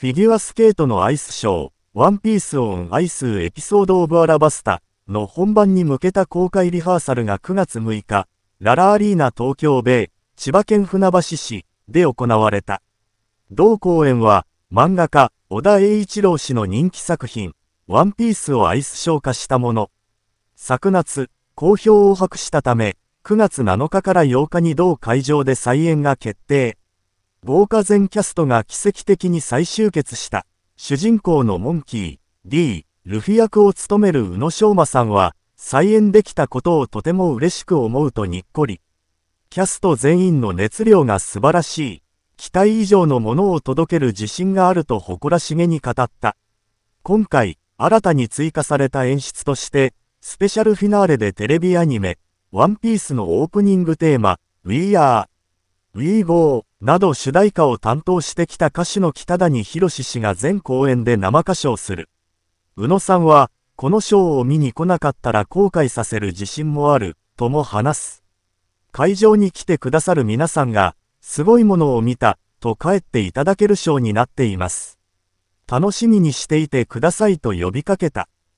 フィギュアスケートのアイスショー、ワンピースオンアイスエピソードオブアラバスタの本番に向けた公開リハーサルが9月6日、ララアリーナ東京米、千葉県船橋市で行われた。同公演は漫画家、小田栄一郎氏の人気作品、ワンピースをアイスショー化したもの。昨夏、好評を博したため、9月7日から8日に同会場で再演が決定。豪華全キャストが奇跡的に再集結した主人公のモンキー、D、ルフィ役を務める宇野昌磨さんは再演できたことをとても嬉しく思うとにっこり。キャスト全員の熱量が素晴らしい。期待以上のものを届ける自信があると誇らしげに語った。今回、新たに追加された演出として、スペシャルフィナーレでテレビアニメ、ワンピースのオープニングテーマ、We Are, We Go など主題歌を担当してきた歌手の北谷博氏が全公演で生歌唱する。宇野さんは、このショーを見に来なかったら後悔させる自信もある、とも話す。会場に来てくださる皆さんが、すごいものを見た、と帰っていただけるショーになっています。楽しみにしていてくださいと呼びかけた。